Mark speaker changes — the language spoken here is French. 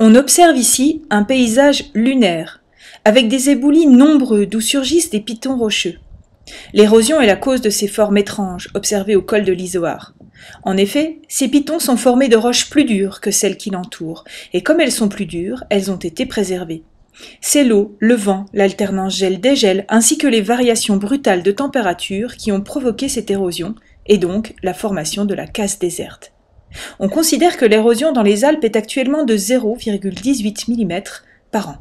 Speaker 1: On observe ici un paysage lunaire, avec des éboulis nombreux d'où surgissent des pitons rocheux. L'érosion est la cause de ces formes étranges observées au col de l'Isoar. En effet, ces pitons sont formés de roches plus dures que celles qui l'entourent, et comme elles sont plus dures, elles ont été préservées. C'est l'eau, le vent, l'alternance gel-dégel, ainsi que les variations brutales de température qui ont provoqué cette érosion, et donc la formation de la casse déserte. On considère que l'érosion dans les Alpes est actuellement de 0,18 mm par an.